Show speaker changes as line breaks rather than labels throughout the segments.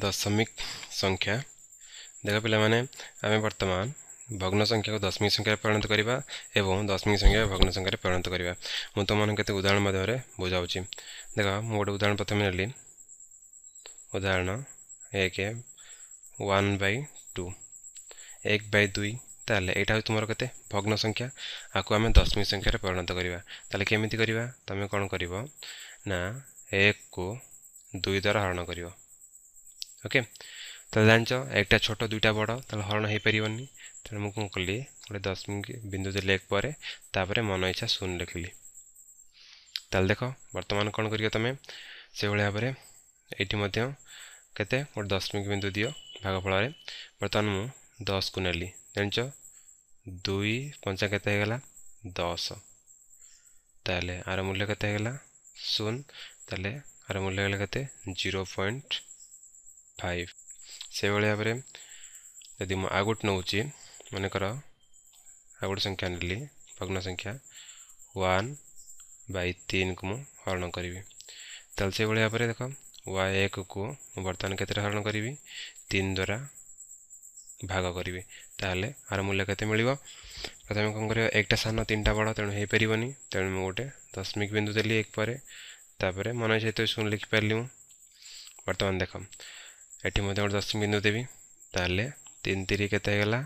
दशमिक संख्या देख पे आम बर्तमान भग्न संख्या को दशमिक संख्या परिणत करने और दशमिक संख्या भग्न संख्या परिणत करवा तुमने के उदाहरण मध्यम बुझाऊँ देख मु गोटे उदाहरण प्रथम नी उदाहरण एक वन बै टू एक बै दुई तेल एटा तुम कैसे भग्न संख्या आपको आम दशमिक संख्या परिणत करवाई केमी करवा तुम्हें कौन कर एक को दुई द्वारा हरण कर ଓକେ ତାହେଲେ ଜାଣିଛ একটা ছোট দুইটা বড় তাহলে হরণ ହୋଇପାରିବନି তাহলে ମୁଁ କ'ଣ କଲି ଗୋଟେ ଦଶମିକ ବିନ୍ଦୁ ଦେଲି ଏକ ପରେ ତାପରେ ମନ ଇଚ୍ଛା ଶୂନ ଲେଖିଲି ତାହେଲେ ଦେଖ ବର୍ତ୍ତମାନ କ'ଣ କରିବ ତୁମେ ସେଭଳି ଭାବରେ ଏଇଠି ମଧ୍ୟ କେତେ ଗୋଟେ ଦଶମିକ ବିନ୍ଦୁ ଦିଅ ଭାଗଫଳରେ ବର୍ତ୍ତମାନ ମୁଁ ଦଶକୁ ନେଲି ଜାଣିଛ ଦୁଇ ପଞ୍ଚା କେତେ ହେଇଗଲା ଦଶ ତାହେଲେ ଆର ମୂଲ୍ୟ କେତେ ହେଇଗଲା ଶୂନ ତାହେলে ଆର ମୂଲ୍ୟ ହେଇଗଲା କେତେ ଜିରୋ ପଏଣ୍ଟ ଫାଇଭ୍ ସେହିଭଳି ଭାବରେ ଯଦି ମୁଁ ଆଉ ଗୋଟେ ନେଉଛି ମନେକର ଆଉ ଗୋଟେ ସଂଖ୍ୟା ନେଲି ଭଗ୍ନ ସଂଖ୍ୟା ୱାନ୍ ବାଇ ତିନିକୁ ମୁଁ ହରଣ କରିବି ତାହେଲେ ସେହିଭଳି ଭାବରେ ଦେଖ ୱାଇ ଏକକୁ ମୁଁ ବର୍ତ୍ତମାନ କେତେରେ ହରଣ କରିବି ତିନି ଦ୍ୱାରା ଭାଗ କରିବି ତାହେଲେ ଆର ମୂଲ୍ୟ କେତେ ମିଳିବ ପ୍ରଥମେ କ'ଣ କରିବା ଏକଟା ସାନ ତିନିଟା ବଡ଼ ତେଣୁ ହୋଇପାରିବନି ତେଣୁ ମୁଁ ଗୋଟେ ଦଶମିକ ବିନ୍ଦୁ ଦେଲି ଏକ ପରେ ତାପରେ ମନ ଯେହେତୁ ଶୂନ ଲେଖିପାରିଲି ମୁଁ ବର୍ତ୍ତମାନ ଦେଖ ଏଠି ମଧ୍ୟ ଗୋଟେ ଦଶମିକ ବିନ୍ଦୁ ଦେବି ତାହେଲେ ତିନି ତିରି କେତେ ହେଇଗଲା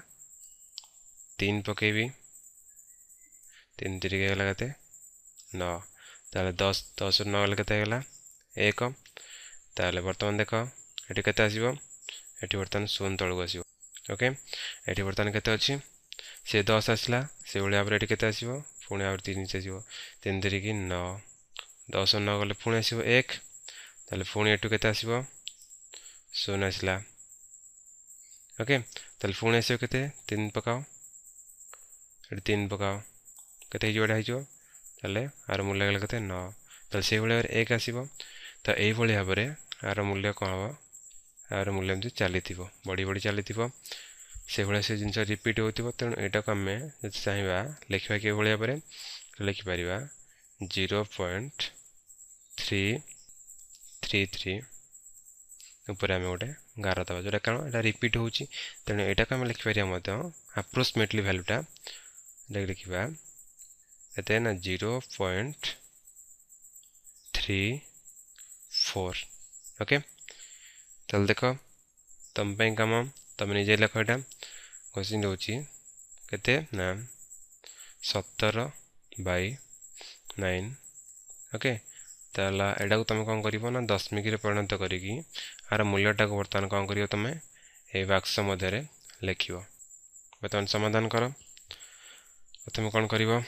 ତିନି ପକାଇବି ତିନି ତିରି ହେଇଗଲା କେତେ ନଅ ତାହେଲେ ଦଶ ଦଶରୁ ନଅ ହେଲେ କେତେ ହେଇଗଲା ଏକ ତାହେଲେ ବର୍ତ୍ତମାନ ଦେଖ ଏଠି କେତେ ଆସିବ ଏଠି ବର୍ତ୍ତମାନ ଶୂନ ତଳକୁ ଆସିବ ଓକେ ଏଠି ବର୍ତ୍ତମାନ କେତେ ଅଛି ସେ ଦଶ ଆସିଲା ସେଭଳି ଭାବରେ ଏଠି କେତେ ଆସିବ ପୁଣି ଆହୁରି ତିନି ଆସିବ ତିନି ତିରିକି ନଅ ଦଶ ନଅ ଗଲେ ପୁଣି ଆସିବ ଏକ ତାହେଲେ ପୁଣି ଏଠୁ କେତେ ଆସିବ सोना चला ओके तलफुण ऐसे कते तीन पकाओ तीन पकाओ कते जोड़ा है जो ताले आर मूल्य गल कते न तल से भले एक आसीबो त एई भले हबरे आर मूल्य कहबो आर मूल्य जे चली थिबो बडी बडी चली थिबो से भले से जिंस रिपीट होतिबो त एटा कमे जे चाहिबा लिखबा के भले हबरे लिख थ्री थ्री 33 उपर आम गोटे गार दे जो कौन एट रिपीट हो तेनाटा आम लिखिपर आप्रोक्सीमेटली भैल्यूटा जो लिखा एत ना zero point three four okay तो देख तुम्हें कम तुम निजे लिख यहाँ क्वेश्चन दूसरी के सतर बै नाइन ओके ताला एडा को तमे कोन करिवो ना दशमिक रे परिणत करिकि आर मूल्यटा को वर्तमान कोन करिवो तमे ए बॉक्स मधे रे लेखिवो वर्तमान समाधान करो प्रथमे कोन करिवो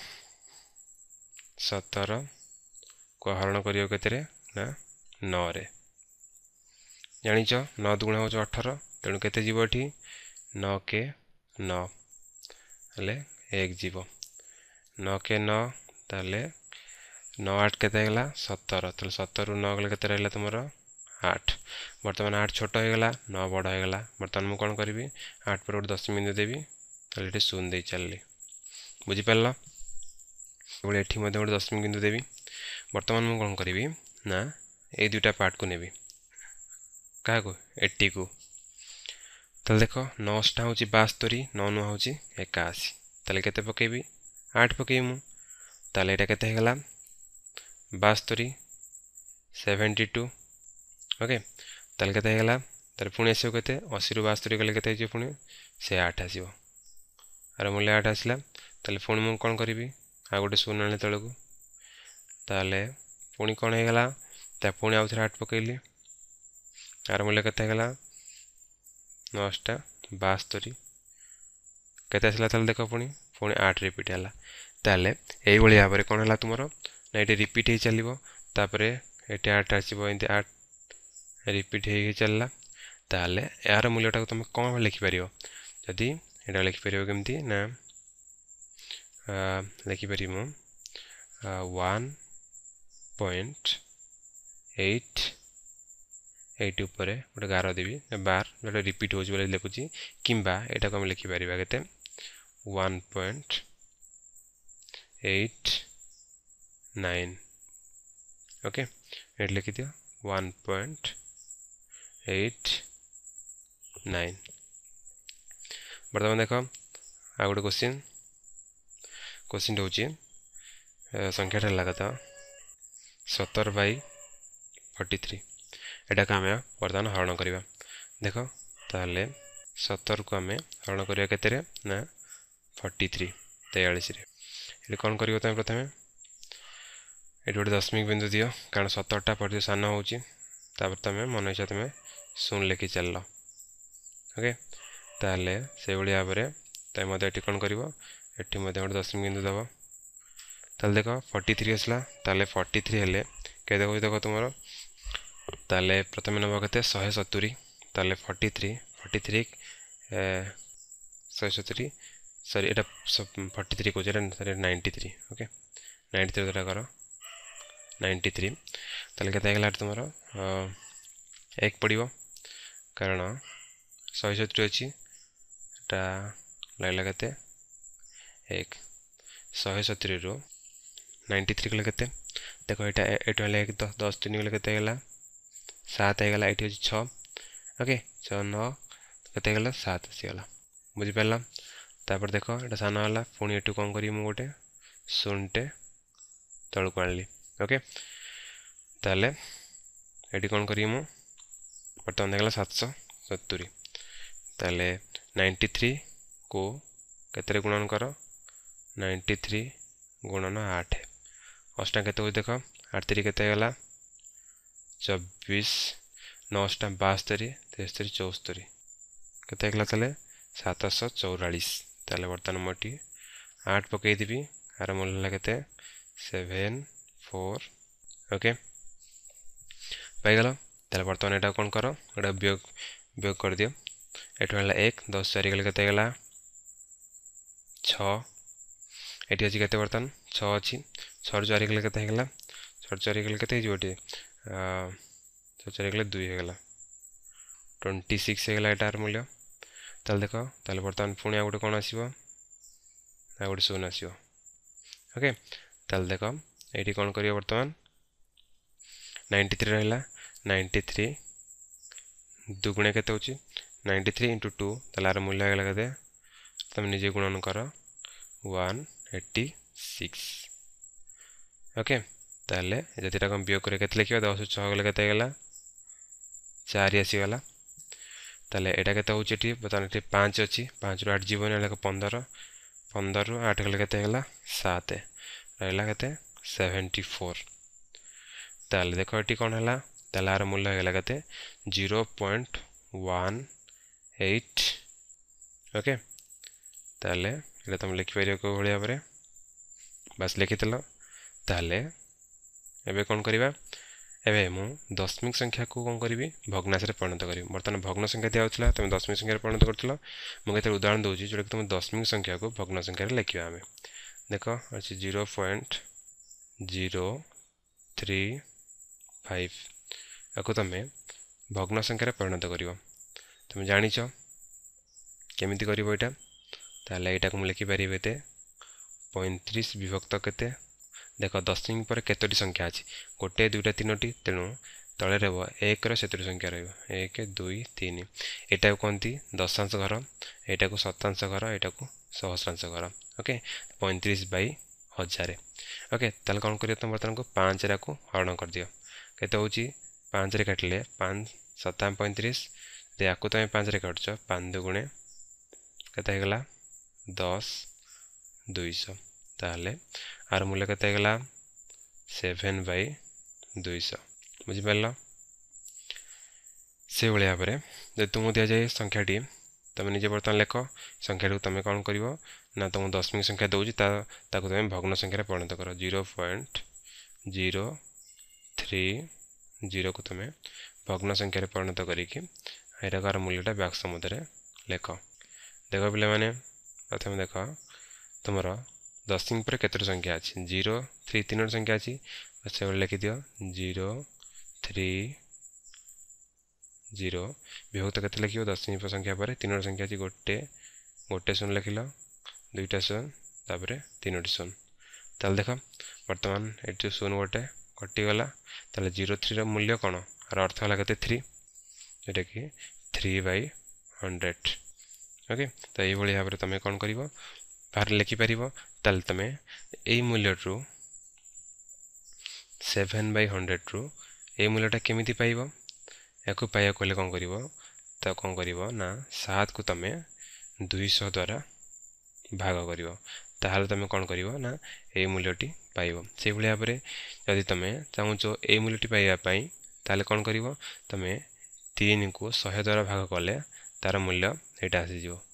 17 को हरण करियो केतरे ना 9 रे जानिच 9 दुगुणा हो 18 तणु केते जीवो ठी 9 के 9 हले 1 जीवो 9 के 9 ताले ন আট কেতে হয়ে গেল সতর তাহলে সতর ন গেলে কেতে রহলা তোমার আট বর্তমান আট ছোট হয়ে গেল ন বড় হয়ে গেল বর্তমান মু কোণ করবি আট পরে গোটে দশমিক বিন্দু দেবি তাহলে এটি শূন্য দিয়ে চালি বুঝিপার এভাবে এটি মধ্যে গোটে দশমিক বিন্দু দেবি বর্তমান মু কোণ করবি না এই দুইটা পার্টকু নেবি কাহকু এটিকু তাহলে দেখ নশটা হচ্ছে বাস্তরি ন নু হচ্ছে একাশি তাহলে কেতে পকাইবি আট পকাইবি মু তাহলে এটা কেতে হয়ে গেলাম বাস্তরি সেভেন্টি টু ওকে তাহলে কেতে হয়ে গেল তাহলে পুঁ আসবে কেতে অশী রু বাস্তরি গেলে কেতে হয়েছে পুঁ সে আট আসব আর মূল্য আট আসলা তাহলে পুঁ মু কম করবি আর গোটে শূন্য আনলে তলক তাহলে পুঁ কম হয়ে গেল তা পুঁ আউথরে আট পকাইলি আর মূল্য কেতে হয়ে গেল নশটা বাস্তরি কেতে আসলা তাহলে দেখ পুঁ পুঁ আট রিপিট হল তাহলে এইভাবে ভাবে কম হল তোমার ଏଇଠି ରିପିଟ୍ ହେଇ ଚାଲିବ ତାପରେ ଏଠି ଆଠ ଆସିବ ଏମିତି ଆଠ ରିପିଟ୍ ହେଇକି ଚାଲିଲା ତାହେଲେ ଏହାର ମୂଲ୍ୟଟାକୁ ତୁମେ କ'ଣ ଭାବେ ଲେଖିପାରିବ ଯଦି ଏଇଟା ଲେଖିପାରିବ କେମିତି ନା ଲେଖିପାରିବି ମୁଁ ୱାନ୍ ପଏଣ୍ଟ ଏଇଟ୍ ଏଇଟ୍ ଉପରେ ଗୋଟେ ଗାର ଦେବି ବାର ଯେଉଁଟା ରିପିଟ୍ ହେଉଛି ବୋଲି ଲେଖୁଛି କିମ୍ବା ଏଇଟାକୁ ଆମେ ଲେଖିପାରିବା କେତେ one point eight nine okay ये लिखी दिया वन पॉइंट एट नाइन बर्तमान देख आ गोटे क्वेश्चन क्वेश्चन हो संख्याटा लगात सतर बै फर्टी थ्री एटा को आम बर्तमान हरण करवा देख ताल सतर को आम हरण करवा के फर्टी थ्री तेयास कौन कर प्रथम ये गोटे दशमिक बिंदु दि कारण सतरटा पर्यटन सान होपर तुम मन इच्छा तुम्हें शून लेखि चल ओके ताले से भाव तुम मत कौन कर दशमिक बिंदु दब ताल देख फर्टी थ्री आसला ताल फर्टी थ्री हेले कैद देख तुम ताल प्रथम नंबर कहते शहे सतुरी ताल फर्टी थ्री फर्टी थ्री शहे सतुरी सरी ये फर्टी थ्री कौन सर ninety three okay ninety three द्वारा कर ନାଇଣ୍ଟି ଥ୍ରୀ ତାହେଲେ କେତେ ହେଇଗଲା ଏଠି ତୁମର ଏକ ପଡ଼ିବ କାରଣ ଶହେ ସତୁରି ଅଛି ଏଇଟା ଲାଗିଲା କେତେ ଏକ ଶହେ ସତୁରିରୁ ନାଇଣ୍ଟି ଥ୍ରୀ ଗଲେ କେତେ ଦେଖ ଏଇଟା ଏଇଠୁ ହେଲା ଏକ ଦଶ ତିନି ଗଲେ କେତେ ହେଇଗଲା ସାତ ହେଇଗଲା ଏଇଠି ଅଛି ଛଅ ଓକେ ଛଅ ନଅ କେତେ ହେଇଗଲା ସାତ ଆସିଗଲା ବୁଝିପାରିଲ ତାପରେ ଦେଖ ଏଇଟା ସାନ ହେଲା ପୁଣି ଏଠୁ କ'ଣ କରିବି ମୁଁ ଗୋଟେ ଶୂନଟେ ତଳକୁ ଆଣିଲି ওকে তাহলে এটি কোণ করি মু বর্তমান দেখা সাতশো সতুরি তাহলে নাইনটি থ্রি কু কেতরে গুণন কর নাইনটি থ্রি গুণন আঠ অষ্টা কেতে দেখ আট তিরি কেতে গলা চব্বিশ নষ্টা বাস্তরি তেস্তরি চৌস্তরি কেতে গলা তাহলে সাতশ চৌরাশ তাহলে বর্তমান মু এটি আট পকাইদেবি আর মূল্য কেতে সেভেন फोर ओके पाइल बर्तमान ये कौन कर गोटे वियोग कर दियो एक दस चार के छठी अच्छे के बर्तन छः अच्छी छर चार के छर चार के छः चार दुई होगा ट्वेंटी सिक्स हो होगा यार मूल्य देख तेल बर्तमान पुणी आ गए कौन आस गए शून आसो ओके देख ଏଇଠି କ'ଣ କରିବା ବର୍ତ୍ତମାନ ନାଇଣ୍ଟି ଥ୍ରୀ ରହିଲା ନାଇଣ୍ଟି ଥ୍ରୀ ଦୁଗୁଣେ କେତେ ହେଉଛି ନାଇଣ୍ଟି ଥ୍ରୀ ଇଣ୍ଟୁ ଟୁ ତାହେଲେ ଆର ମୂଲ୍ୟ ହେଇଗଲା କେତେ ତୁମେ ନିଜେ ଗୁଣନ କର ୱାନ୍ ଏଇଟି ସିକ୍ସ ଓକେ ତାହେଲେ ଯଦି ଏଇଟା କ'ଣ ବିୟୋଗ କରି କେତେ ଲେଖିବା ଦଶ ଛଅ ଗଲେ କେତେ ହେଇଗଲା ଚାରି ଆସିଗଲା ତାହେଲେ ଏଇଟା କେତେ ହେଉଛି ଏଠି ବର୍ତ୍ତମାନ ଏଠି ପାଞ୍ଚ ଅଛି ପାଞ୍ଚରୁ ଆଠ ଯିବନି ହେଲା ପନ୍ଦର ପନ୍ଦରରୁ ଆଠ ଗଲେ କେତେ ହେଇଗଲା ସାତ ରହିଲା କେତେ सेवेन्टी फोर देख ये कौन है यार मूल्य होगा कैसे zero point one eight okay ताले ये तुम लिखिपर कौ भाव में बस लिखी थल ताले कौन करवा दशमिक संख्या को कौन करी भग्नाशे परिणत करी बर्तमान भग्न संख्या दिखाला तुम दशमिक संख्या परिणत कर उदाहरण दूसरी जोटा कि तुम दशमिक संख्या को भग्न संख्या लिखा आम देख अच्छे zero point zero three five ୟାକୁ ତୁମେ ଭଗ୍ନ ସଂଖ୍ୟାରେ ପରିଣତ କରିବ ତୁମେ ଜାଣିଛ କେମିତି କରିବ ଏଇଟା ତାହେଲେ ଏଇଟାକୁ ମୁଁ ଲେଖିପାରିବି ଏତେ ପଇଁତିରିଶ ବିଭକ୍ତ କେତେ ଦେଖ ଦଶମିକ ପରେ କେତୋଟି ସଂଖ୍ୟା ଅଛି ଗୋଟିଏ ଦୁଇଟା ତିନୋଟି ତେଣୁ ତଳେ ରହିବ ଏକର ସେତୋଟି ସଂଖ୍ୟା ରହିବ ଏକ ଦୁଇ ତିନି ଏଇଟାକୁ କହନ୍ତି ଦଶାଂଶ ଘର ଏଇଟାକୁ ଶତାଂଶ ଘର ଏଇଟାକୁ ସହସ୍ରାଂଶ ଘର ଓକେ ପଇଁତିରିଶ ବାଇ ହଜାରେ ओके ତାହେଲେ କ'ଣ କରିବ ତୁମେ ବର୍ତ୍ତମାନ ପାଞ୍ଚରେ ଆକୁ ହରଣ କରିଦିଅ କେତେ ହେଉଛି ପାଞ୍ଚରେ କାଟିଲେ ପାଞ୍ଚ ସତାନ ପଇଁତିରିଶ ଯଦି ଆକୁ ତୁମେ ପାଞ୍ଚରେ କାଟୁଛ ପାଞ୍ଚ ଦୁଗୁଣେ କେତେ ହେଇଗଲା ଦଶ ଦୁଇଶହ ତାହେଲେ ଆର ମୂଲ୍ୟ କେତେ ହେଇଗଲା ସେଭେନ୍ ବାଇ ଦୁଇଶହ ବୁଝିପାରିଲ ସେଭଳି ଭାବରେ ଯଦି ତୁମକୁ ଦିଆଯାଏ ସଂଖ୍ୟାଟି তুমি নিজে বর্তমান লেখ সংখ্যাটি তুমি কম করব না তুমি দশমিক সংখ্যা দৌছি তাকে তুমি ভগ্ন সংখ্যার পরিণত কর জিরো পয়েন্ট জিরো থ্রি জিরোকে তুমি ভগ্ন সংখ্যার পরিণত করিকি ଏଇଟାକାର ମୂଲ୍ୟଟା ବ୍ୟାକ୍ସ ମଧ୍ୟରେ ଲେଖ ଦେଖ ପିଲାମାନେ ପ୍ରଥମେ ଦେଖ ତୁମର ଦଶିଂ ପରେ କେତୋଟି ସଂଖ୍ୟା ଅଛି ଜିରୋ ଥ୍ରୀ ତିନୋଟି ସଂଖ୍ୟା ଅଛି ସେଭଳି ଲେଖିଦିଅ ଜିରୋ ଥ୍ରୀ जीरो विभक्त के लिखे दस श्रेणी संख्या पर तीनो संख्या अच्छी गोटे गोटे शून लिख लुईटा शून तापर तीनो शून तेल देख बर्तमान ये शून गोटे कटिगला तेल जीरो थ्री रूल्य कौन आर अर्थ होगा कैसे थ्री जोटा कि थ्री बै हंड्रेड ओके तो यही भाव में तुम्हें कौन कर बाहर लिखिपार तेल तुम्हें यही मूल्यू सेभेन बै हंड्रेड रू मूल्यटा केमी पाइबा ୟାକୁ ପାଇବାକୁ ହେଲେ କ'ଣ କରିବ ତ କ'ଣ କରିବ ନା ସାତକୁ ତୁମେ ଦୁଇଶହ ଦ୍ୱାରା ଭାଗ କରିବ ତାହେଲେ ତୁମେ କ'ଣ କରିବ ନା ଏଇ ମୂଲ୍ୟଟି ପାଇବ ସେହିଭଳି ଭାବରେ ଯଦି ତୁମେ ଚାହୁଁଛ ଏଇ ମୂଲ୍ୟଟି ପାଇବା ପାଇଁ ତାହେଲେ କ'ଣ କରିବ ତୁମେ ତିନିକୁ ଶହେ ଦ୍ୱାରା ଭାଗ କଲେ ତା'ର ମୂଲ୍ୟ ଏଇଟା ଆସିଯିବ